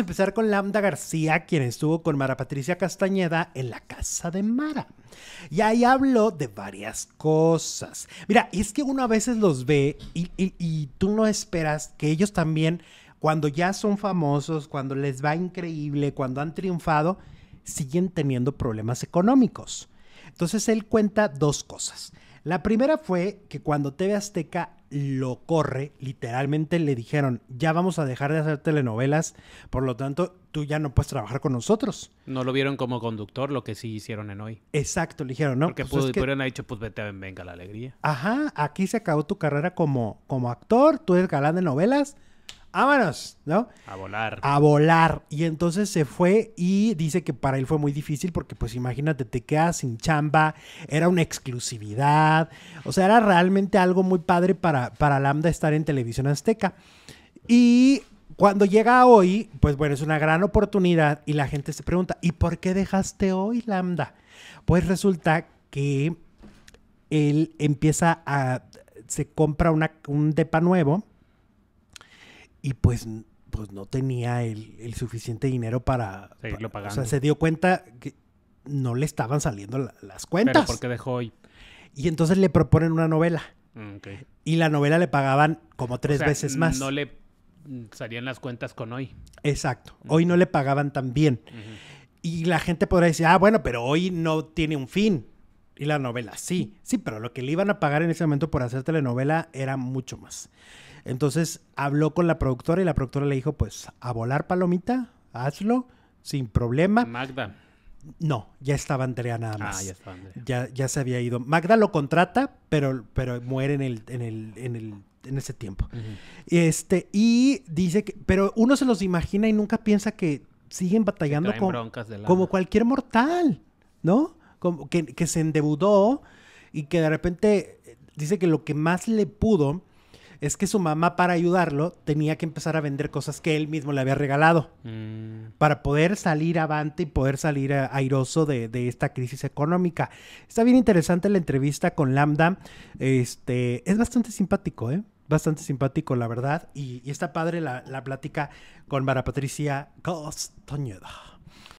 empezar con Lambda García, quien estuvo con Mara Patricia Castañeda en la casa de Mara. Y ahí habló de varias cosas. Mira, es que uno a veces los ve y tú no esperas que ellos también, cuando ya son famosos, cuando les va increíble, cuando han triunfado, siguen teniendo problemas económicos. Entonces él cuenta dos cosas. La primera fue que cuando TV Azteca lo corre, literalmente le dijeron, ya vamos a dejar de hacer telenovelas, por lo tanto, tú ya no puedes trabajar con nosotros. No lo vieron como conductor, lo que sí hicieron en hoy. Exacto, le dijeron, ¿no? Porque pues pudieron haber dicho, pues vete a Venga la Alegría. Ajá, aquí se acabó tu carrera como, como actor, tú eres galán de novelas, vámonos, ¿no? A volar. A volar. Y entonces se fue y dice que para él fue muy difícil porque pues imagínate, te quedas sin chamba, era una exclusividad, o sea, era realmente algo muy padre para, para Lambda estar en televisión azteca. Y cuando llega hoy, pues bueno, es una gran oportunidad y la gente se pregunta, ¿y por qué dejaste hoy Lambda? Pues resulta que él empieza a, se compra una, un depa nuevo y pues, pues no tenía el, suficiente dinero para... Seguirlo o sea, se dio cuenta que no le estaban saliendo las cuentas. porque dejó hoy. Y entonces le proponen una novela. Mm, y la novela le pagaban como tres veces más. No le mm, salían las cuentas con hoy. Exacto. Mm. Hoy no le pagaban tan bien. Y la gente podrá decir, ah, bueno, pero hoy no tiene un fin. Y la novela, sí, sí, pero lo que le iban a pagar en ese momento por hacer telenovela era mucho más. Entonces habló con la productora y la productora le dijo, pues a volar palomita, hazlo, sin problema. Magda. No, ya estaba Andrea nada ah, más. Ah, ya estaba Ya, se había ido. Magda lo contrata, pero, pero muere en el, en el, en el en ese tiempo. Este, y dice que, pero uno se los imagina y nunca piensa que siguen batallando como cualquier mortal, ¿no? que, se endeudó y que de repente eh, dice que lo que más le pudo es que su mamá para ayudarlo tenía que empezar a vender cosas que él mismo le había regalado mm. para poder salir avante y poder salir eh, airoso de, esta crisis económica. Está bien interesante la entrevista con Lambda. Este, es bastante simpático, ¿eh? Bastante simpático, la verdad. Y, está padre la, plática con Mara Patricia Costoñeda.